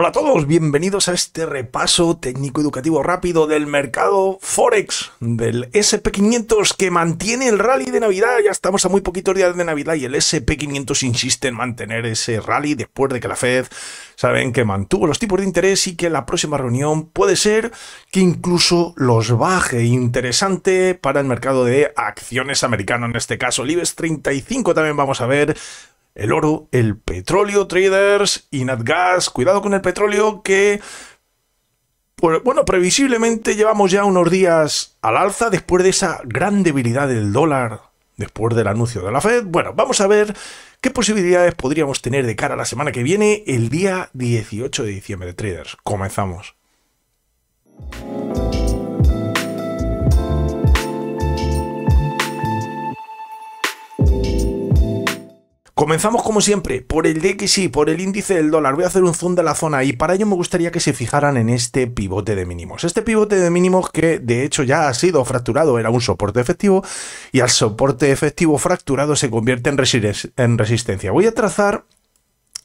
Hola a todos, bienvenidos a este repaso técnico educativo rápido del mercado Forex, del SP500 que mantiene el rally de Navidad. Ya estamos a muy poquitos días de Navidad y el SP500 insiste en mantener ese rally después de que la Fed saben que mantuvo los tipos de interés y que la próxima reunión puede ser que incluso los baje. Interesante para el mercado de acciones americano, en este caso el IBEX 35 también vamos a ver el oro, el petróleo, traders y Natgas. Cuidado con el petróleo que, bueno, previsiblemente llevamos ya unos días al alza después de esa gran debilidad del dólar después del anuncio de la Fed. Bueno, vamos a ver qué posibilidades podríamos tener de cara a la semana que viene, el día 18 de diciembre. Traders, comenzamos. Comenzamos como siempre por el DXY, por el índice del dólar. Voy a hacer un zoom de la zona y para ello me gustaría que se fijaran en este pivote de mínimos. Este pivote de mínimos que de hecho ya ha sido fracturado, era un soporte efectivo y al soporte efectivo fracturado se convierte en, resistencia. Voy a trazar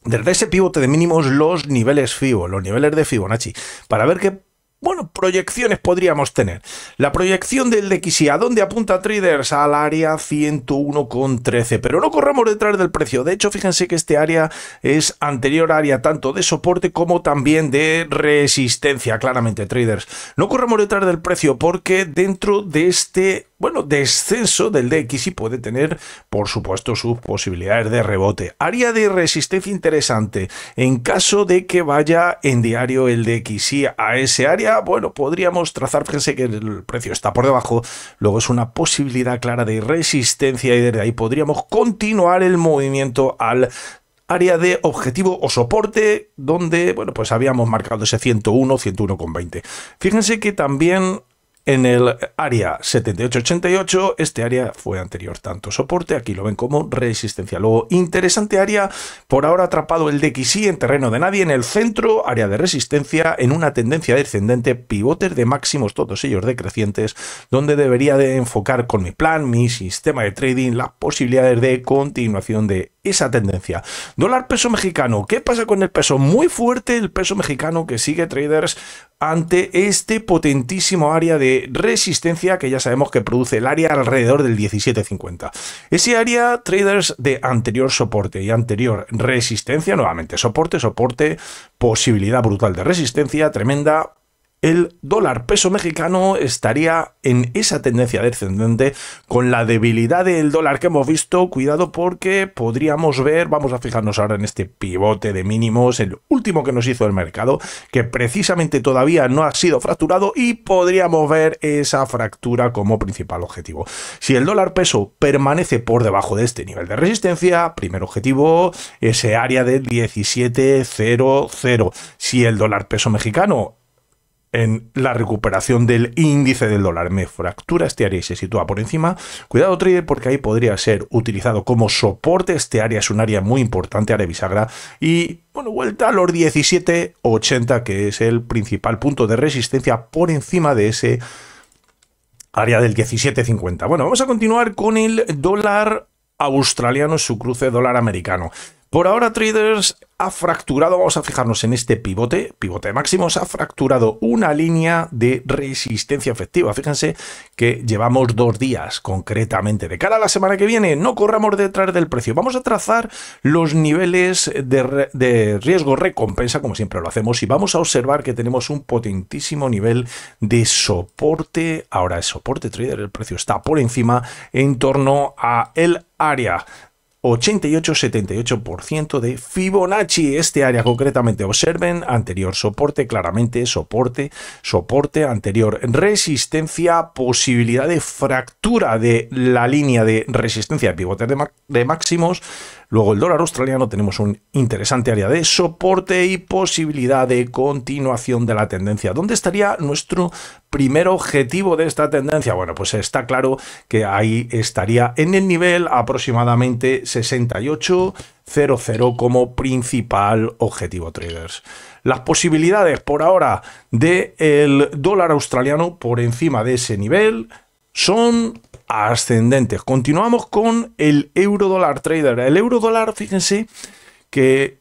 desde ese pivote de mínimos los niveles FIBO, los niveles de Fibonacci, para ver qué bueno, proyecciones podríamos tener. La proyección del DXY, ¿a dónde apunta traders? Al área 101,13, pero no corramos detrás del precio. De hecho, fíjense que este área es anterior área tanto de soporte como también de resistencia, claramente, traders. No corramos detrás del precio porque dentro de este bueno, descenso del y puede tener, por supuesto, sus posibilidades de rebote. Área de resistencia interesante. En caso de que vaya en diario el y a ese área, bueno, podríamos trazar, fíjense que el precio está por debajo, luego es una posibilidad clara de resistencia y de ahí podríamos continuar el movimiento al área de objetivo o soporte donde, bueno, pues habíamos marcado ese 101, 101,20. Fíjense que también en el área 7888, este área fue anterior tanto soporte, aquí lo ven como resistencia. Luego, interesante área, por ahora atrapado el DXI en terreno de nadie, en el centro, área de resistencia, en una tendencia descendente, pivotes de máximos, todos ellos decrecientes, donde debería de enfocar con mi plan, mi sistema de trading, las posibilidades de continuación de esa tendencia. Dólar peso mexicano, ¿qué pasa con el peso? Muy fuerte el peso mexicano que sigue traders ante este potentísimo área de resistencia que ya sabemos que produce el área alrededor del 1750. Ese área, traders de anterior soporte y anterior resistencia, nuevamente soporte, soporte, posibilidad brutal de resistencia, tremenda, el dólar peso mexicano estaría en esa tendencia descendente con la debilidad del dólar que hemos visto. Cuidado porque podríamos ver, vamos a fijarnos ahora en este pivote de mínimos, el último que nos hizo el mercado, que precisamente todavía no ha sido fracturado y podríamos ver esa fractura como principal objetivo. Si el dólar peso permanece por debajo de este nivel de resistencia, primer objetivo, ese área de 17.00. Si el dólar peso mexicano en la recuperación del índice del dólar. Me fractura este área y se sitúa por encima. Cuidado trader porque ahí podría ser utilizado como soporte. Este área es un área muy importante, área bisagra. Y bueno, vuelta a los 17.80 que es el principal punto de resistencia por encima de ese área del 17.50. Bueno, vamos a continuar con el dólar australiano, su cruce dólar americano. Por ahora, traders, ha fracturado, vamos a fijarnos en este pivote, pivote máximo, máximos. ha fracturado una línea de resistencia efectiva. Fíjense que llevamos dos días concretamente. De cara a la semana que viene, no corramos detrás del precio. Vamos a trazar los niveles de, riesgo-recompensa, como siempre lo hacemos, y vamos a observar que tenemos un potentísimo nivel de soporte. Ahora es soporte, trader, el precio está por encima, en torno a el área 88-78% de Fibonacci, este área concretamente. Observen, anterior soporte, claramente soporte, soporte, anterior resistencia, posibilidad de fractura de la línea de resistencia de pivotes de máximos, Luego el dólar australiano tenemos un interesante área de soporte y posibilidad de continuación de la tendencia. ¿Dónde estaría nuestro primer objetivo de esta tendencia? Bueno, pues está claro que ahí estaría en el nivel aproximadamente 68.00 como principal objetivo traders. Las posibilidades por ahora del dólar australiano por encima de ese nivel son ascendentes. Continuamos con el euro dólar trader. El euro dólar, fíjense que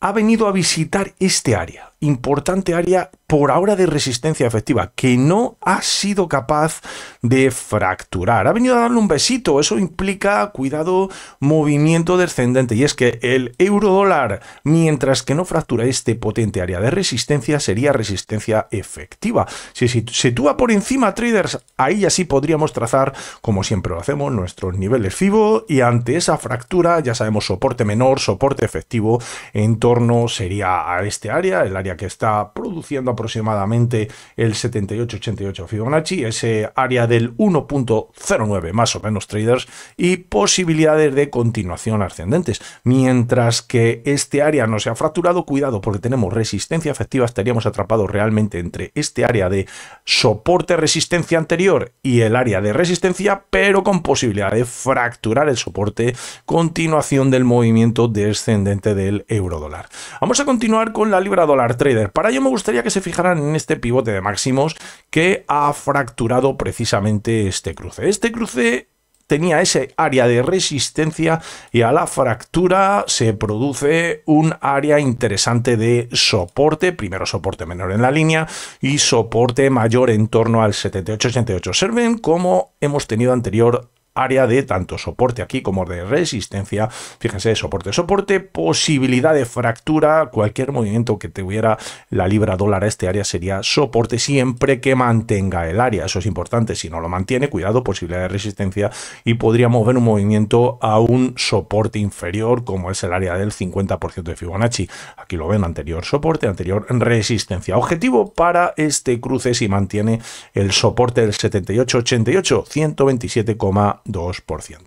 ha venido a visitar este área importante área por ahora de resistencia efectiva, que no ha sido capaz de fracturar. Ha venido a darle un besito, eso implica, cuidado, movimiento descendente. Y es que el euro dólar, mientras que no fractura este potente área de resistencia, sería resistencia efectiva. Si se sitúa por encima, traders, ahí así podríamos trazar, como siempre lo hacemos, nuestros niveles FIBO y ante esa fractura, ya sabemos, soporte menor, soporte efectivo, en torno sería a este área, el área que está produciendo aproximadamente el 78-88 Fibonacci, ese área del 1.09 más o menos traders y posibilidades de continuación ascendentes. Mientras que este área no se ha fracturado, cuidado porque tenemos resistencia efectiva, estaríamos atrapados realmente entre este área de soporte-resistencia anterior y el área de resistencia, pero con posibilidad de fracturar el soporte, continuación del movimiento descendente del euro dólar. Vamos a continuar con la libra dólar trader. Para ello me gustaría que se fijaran en este pivote de máximos que ha fracturado precisamente este cruce. Este cruce tenía ese área de resistencia y a la fractura se produce un área interesante de soporte, primero soporte menor en la línea y soporte mayor en torno al 78-88. Observen cómo hemos tenido anterior área de tanto soporte aquí como de resistencia. Fíjense, soporte, soporte, posibilidad de fractura, cualquier movimiento que tuviera la libra dólar a este área sería soporte siempre que mantenga el área. Eso es importante, si no lo mantiene, cuidado, posibilidad de resistencia y podríamos ver un movimiento a un soporte inferior como es el área del 50% de Fibonacci. Aquí lo ven, anterior soporte, anterior resistencia. Objetivo para este cruce si mantiene el soporte del 7888, 127,1 2%.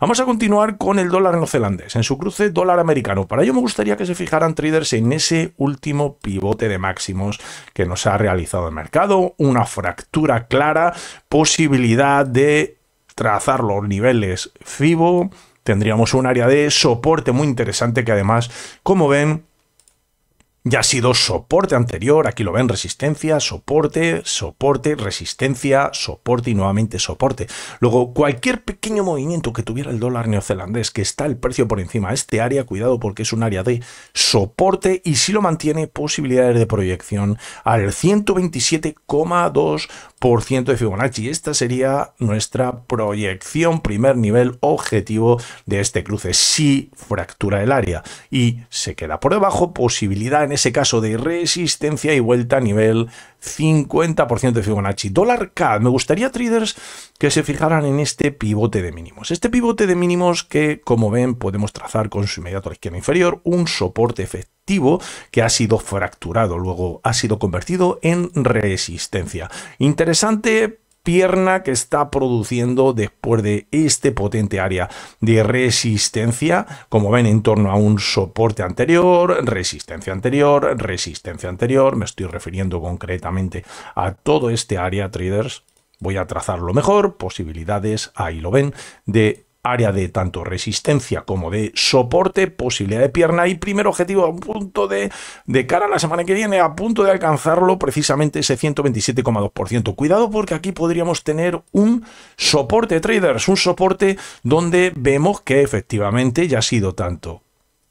Vamos a continuar con el dólar neozelandés, en su cruce dólar americano. Para ello me gustaría que se fijaran traders en ese último pivote de máximos que nos ha realizado el mercado, una fractura clara, posibilidad de trazar los niveles FIBO, tendríamos un área de soporte muy interesante que además, como ven, ya ha sido soporte anterior, aquí lo ven, resistencia, soporte, soporte, resistencia, soporte y nuevamente soporte. Luego, cualquier pequeño movimiento que tuviera el dólar neozelandés, que está el precio por encima de este área, cuidado porque es un área de soporte y si lo mantiene, posibilidades de proyección al 127,2% de Fibonacci. Esta sería nuestra proyección, primer nivel objetivo de este cruce. Si fractura el área y se queda por debajo, posibilidad ese caso de resistencia y vuelta a nivel 50% de Fibonacci. Dólar K. me gustaría traders que se fijaran en este pivote de mínimos. Este pivote de mínimos que, como ven, podemos trazar con su inmediato a la izquierda inferior, un soporte efectivo que ha sido fracturado, luego ha sido convertido en resistencia. Interesante pierna que está produciendo después de este potente área de resistencia, como ven, en torno a un soporte anterior, resistencia anterior, resistencia anterior, me estoy refiriendo concretamente a todo este área, traders, voy a lo mejor, posibilidades, ahí lo ven, de área de tanto resistencia como de soporte, posibilidad de pierna y primer objetivo a punto de, de cara a la semana que viene, a punto de alcanzarlo precisamente ese 127,2%. Cuidado porque aquí podríamos tener un soporte traders, un soporte donde vemos que efectivamente ya ha sido tanto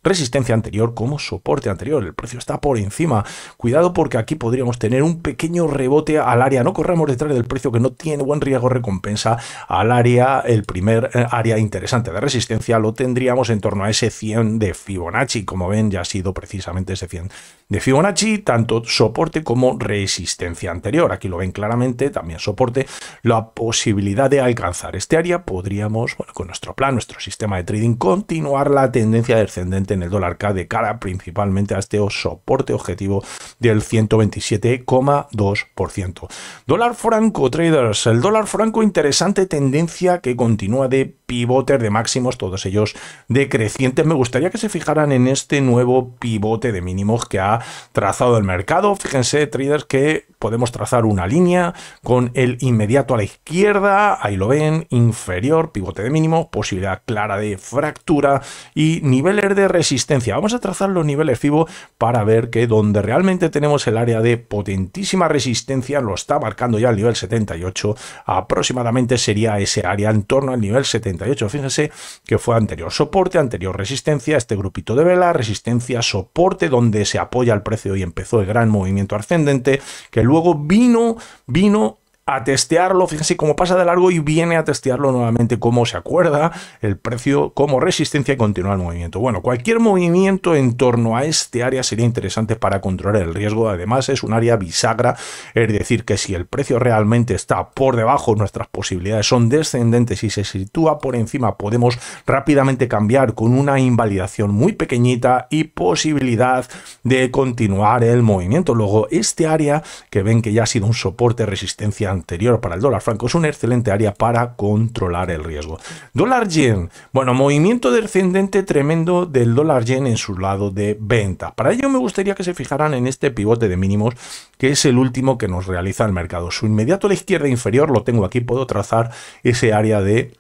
resistencia anterior como soporte anterior. El precio está por encima. Cuidado porque aquí podríamos tener un pequeño rebote al área. No corremos detrás del precio que no tiene buen riesgo recompensa al área. El primer eh, área interesante de resistencia lo tendríamos en torno a ese 100 de Fibonacci. Como ven, ya ha sido precisamente ese 100 de Fibonacci, tanto soporte como resistencia anterior. Aquí lo ven claramente, también soporte, la posibilidad de alcanzar este área. Podríamos, bueno, con nuestro plan, nuestro sistema de trading, continuar la tendencia descendente en el dólar K de cara principalmente a este soporte objetivo del 127,2%. Dólar franco, traders. El dólar franco, interesante tendencia que continúa de pivote de máximos, todos ellos decrecientes. Me gustaría que se fijaran en este nuevo pivote de mínimos que ha trazado del mercado. Fíjense, traders, que podemos trazar una línea con el inmediato a la izquierda, ahí lo ven, inferior, pivote de mínimo, posibilidad clara de fractura y niveles de resistencia. Vamos a trazar los niveles FIBO para ver que donde realmente tenemos el área de potentísima resistencia, lo está marcando ya el nivel 78, aproximadamente sería ese área en torno al nivel 78. Fíjense que fue anterior soporte, anterior resistencia, este grupito de vela, resistencia, soporte, donde se apoya el precio y empezó el gran movimiento ascendente, que el luego vino, vino a testearlo, fíjense cómo pasa de largo y viene a testearlo nuevamente, cómo se acuerda, el precio como resistencia y continúa el movimiento. Bueno, cualquier movimiento en torno a este área sería interesante para controlar el riesgo, además es un área bisagra, es decir, que si el precio realmente está por debajo, nuestras posibilidades son descendentes y se sitúa por encima, podemos rápidamente cambiar con una invalidación muy pequeñita y posibilidad de continuar el movimiento. Luego, este área que ven que ya ha sido un soporte resistencia anterior para el dólar franco es una excelente área para controlar el riesgo. Dólar yen. Bueno, movimiento descendente tremendo del dólar yen en su lado de venta. Para ello me gustaría que se fijaran en este pivote de mínimos que es el último que nos realiza el mercado. Su inmediato a la izquierda inferior lo tengo aquí, puedo trazar ese área de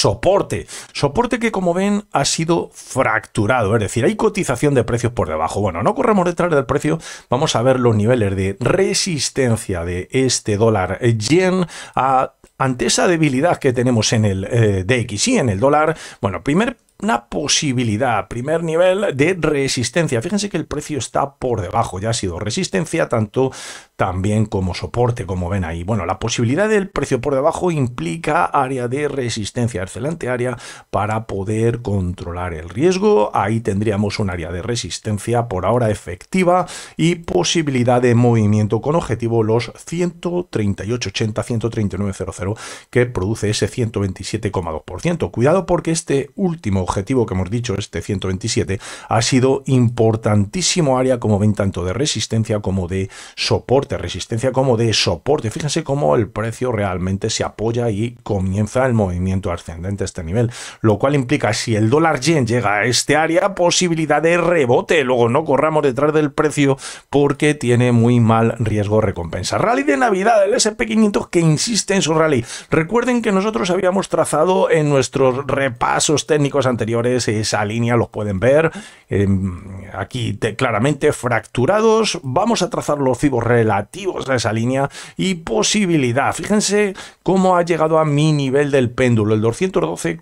soporte. Soporte que como ven ha sido fracturado, es decir, hay cotización de precios por debajo. Bueno, no corremos detrás del precio, vamos a ver los niveles de resistencia de este dólar yen a ante esa debilidad que tenemos en el eh, DXY, en el dólar, bueno, primer una posibilidad, primer nivel de resistencia. Fíjense que el precio está por debajo, ya ha sido resistencia tanto también como soporte, como ven ahí. Bueno, la posibilidad del precio por debajo implica área de resistencia, excelente área para poder controlar el riesgo. Ahí tendríamos un área de resistencia por ahora efectiva y posibilidad de movimiento con objetivo los 138.80, 139.00 que produce ese 127,2%. Cuidado porque este último objetivo que hemos dicho, este 127, ha sido importantísimo área como ven tanto de resistencia como de soporte, resistencia como de soporte. Fíjense cómo el precio realmente se apoya y comienza el movimiento ascendente a este nivel, lo cual implica si el dólar yen llega a este área, posibilidad de rebote, luego no corramos detrás del precio porque tiene muy mal riesgo recompensa. Rally de Navidad el SP500 que insiste en su rally. Recuerden que nosotros habíamos trazado en nuestros repasos técnicos anteriores anteriores, esa línea los pueden ver em, aquí claramente fracturados. Vamos a trazar los cibos relativos a esa línea y posibilidad. Fíjense cómo ha llegado a mi nivel del péndulo, el 212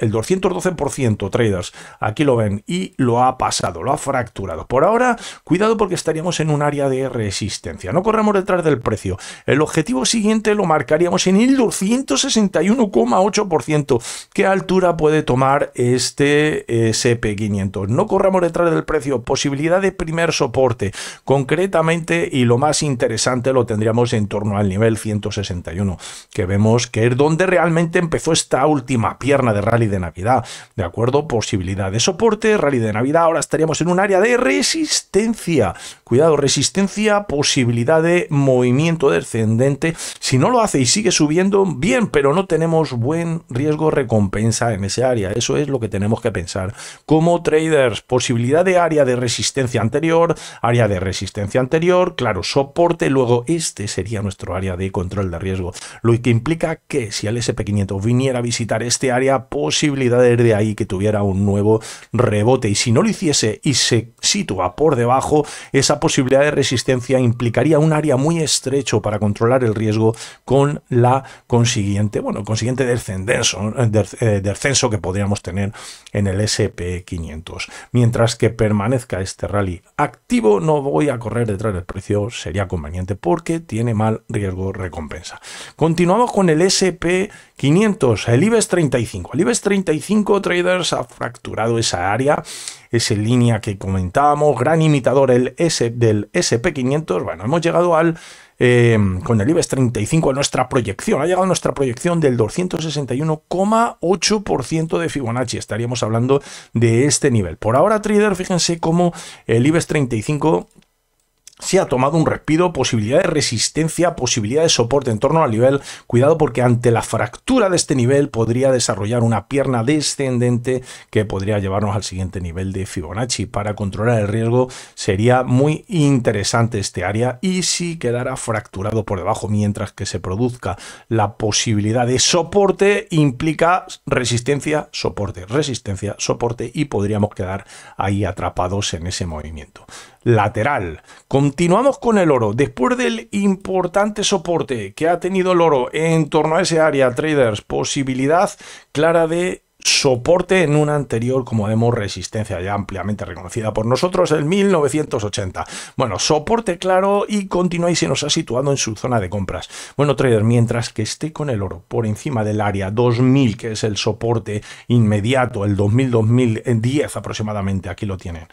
el 212%, traders, aquí lo ven, y lo ha pasado, lo ha fracturado. Por ahora, cuidado porque estaríamos en un área de resistencia. No corramos detrás del precio. El objetivo siguiente lo marcaríamos en el 261,8%. ¿Qué altura puede tomar este SP500? No corramos detrás del precio. Posibilidad de primer soporte, concretamente, y lo más interesante lo tendríamos en torno al nivel 161, que vemos que es donde realmente empezó esta última pierna de rally de Navidad, ¿de acuerdo? Posibilidad de soporte, rally de Navidad, ahora estaríamos en un área de resistencia, cuidado, resistencia, posibilidad de movimiento descendente, si no lo hace y sigue subiendo, bien, pero no tenemos buen riesgo recompensa en ese área, eso es lo que tenemos que pensar. Como traders, posibilidad de área de resistencia anterior, área de resistencia anterior, claro, soporte, luego este sería nuestro área de control de riesgo, lo que implica que si el SP500 viniera a visitar este área, posibilidad posibilidades de ahí que tuviera un nuevo rebote. Y si no lo hiciese y se sitúa por debajo, esa posibilidad de resistencia implicaría un área muy estrecho para controlar el riesgo con la consiguiente, bueno, consiguiente descenso, eh, eh, descenso que podríamos tener en el SP500. Mientras que permanezca este rally activo, no voy a correr detrás del precio, sería conveniente porque tiene mal riesgo recompensa. Continuamos con el SP 500, el IBEX 35. El IBEX 35 traders ha fracturado esa área, esa línea que comentábamos, gran imitador el S, del SP500. Bueno, hemos llegado al em, con el IBEX 35 a nuestra proyección. Ha llegado a nuestra proyección del 261,8% de Fibonacci. Estaríamos hablando de este nivel. Por ahora, trader, fíjense cómo el IBEX 35 se ha tomado un respiro, posibilidad de resistencia, posibilidad de soporte en torno al nivel. Cuidado porque ante la fractura de este nivel podría desarrollar una pierna descendente que podría llevarnos al siguiente nivel de Fibonacci. Para controlar el riesgo sería muy interesante este área y si quedara fracturado por debajo mientras que se produzca la posibilidad de soporte implica resistencia, soporte, resistencia, soporte y podríamos quedar ahí atrapados en ese movimiento lateral. Continuamos con el oro. Después del importante soporte que ha tenido el oro en torno a ese área, traders, posibilidad clara de soporte en una anterior, como vemos, resistencia ya ampliamente reconocida por nosotros, el 1980. Bueno, soporte claro y continúa y se nos ha situado en su zona de compras. Bueno, trader, mientras que esté con el oro por encima del área 2000, que es el soporte inmediato, el 2000-2010 aproximadamente, aquí lo tienen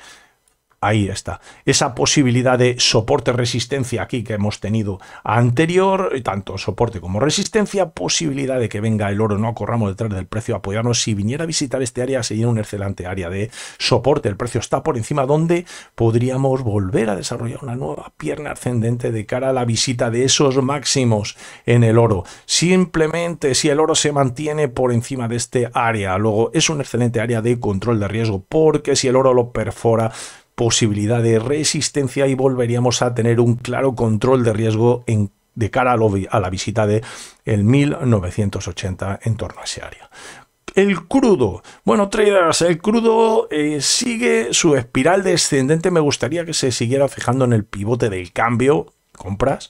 Ahí está. Esa posibilidad de soporte-resistencia aquí que hemos tenido anterior, tanto soporte como resistencia, posibilidad de que venga el oro, no corramos detrás del precio, apoyarnos. Si viniera a visitar este área, sería un excelente área de soporte. El precio está por encima donde podríamos volver a desarrollar una nueva pierna ascendente de cara a la visita de esos máximos en el oro. Simplemente si el oro se mantiene por encima de este área, luego es un excelente área de control de riesgo, porque si el oro lo perfora, posibilidad de resistencia y volveríamos a tener un claro control de riesgo en, de cara a, la visita de el 1980 en torno a ese área. El crudo. Bueno, traders, el crudo eh, sigue su espiral descendente. Me gustaría que se siguiera fijando en el pivote del cambio, compras,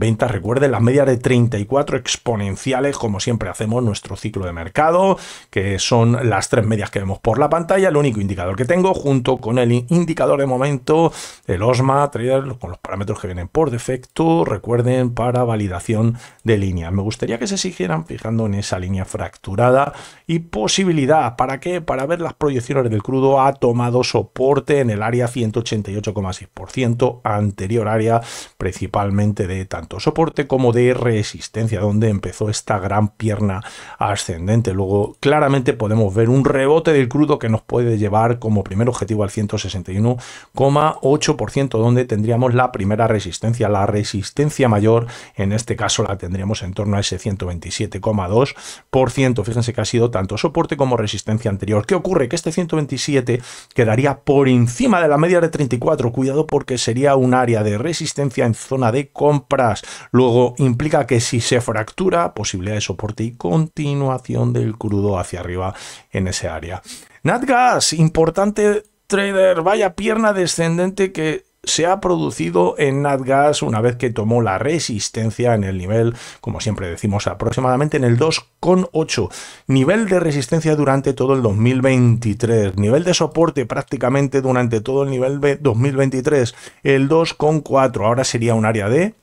ventas, recuerden las medias de 34 exponenciales, como siempre hacemos nuestro ciclo de mercado, que son las tres medias que vemos por la pantalla, el único indicador que tengo, junto con el indicador de momento, el OSMA, con los parámetros que vienen por defecto, recuerden, para validación de línea Me gustaría que se siguieran fijando en esa línea fracturada y posibilidad, ¿para qué? Para ver las proyecciones del crudo ha tomado soporte en el área 188,6%, anterior área principalmente de tanto soporte como de resistencia, donde empezó esta gran pierna ascendente. Luego claramente podemos ver un rebote del crudo que nos puede llevar como primer objetivo al 161,8%, donde tendríamos la primera resistencia. La resistencia mayor, en este caso la tendríamos en torno a ese 127,2%. Fíjense que ha sido tanto soporte como resistencia anterior. ¿Qué ocurre? Que este 127 quedaría por encima de la media de 34. Cuidado porque sería un área de resistencia en zona de compra Luego implica que si se fractura, posibilidad de soporte y continuación del crudo hacia arriba en ese área. Natgas, importante trader, vaya pierna descendente que se ha producido en Natgas una vez que tomó la resistencia en el nivel, como siempre decimos, aproximadamente en el 2,8. Nivel de resistencia durante todo el 2023. Nivel de soporte prácticamente durante todo el nivel 2023. El 2,4. Ahora sería un área de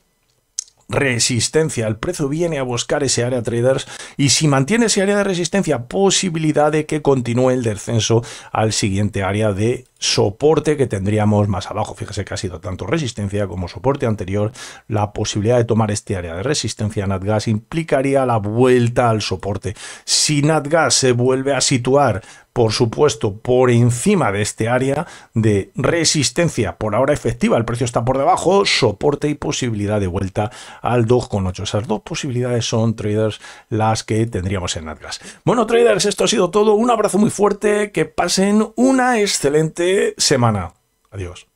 resistencia. El precio viene a buscar ese área traders y si mantiene ese área de resistencia, posibilidad de que continúe el descenso al siguiente área de soporte que tendríamos más abajo. Fíjese que ha sido tanto resistencia como soporte anterior. La posibilidad de tomar este área de resistencia NatGas implicaría la vuelta al soporte. Si NatGas se vuelve a situar, por supuesto, por encima de este área de resistencia, por ahora efectiva, el precio está por debajo, soporte y posibilidad de vuelta al 2,8. Esas dos posibilidades son, traders, las que tendríamos en NatGas. Bueno, traders, esto ha sido todo. Un abrazo muy fuerte, que pasen una excelente semana. Adiós.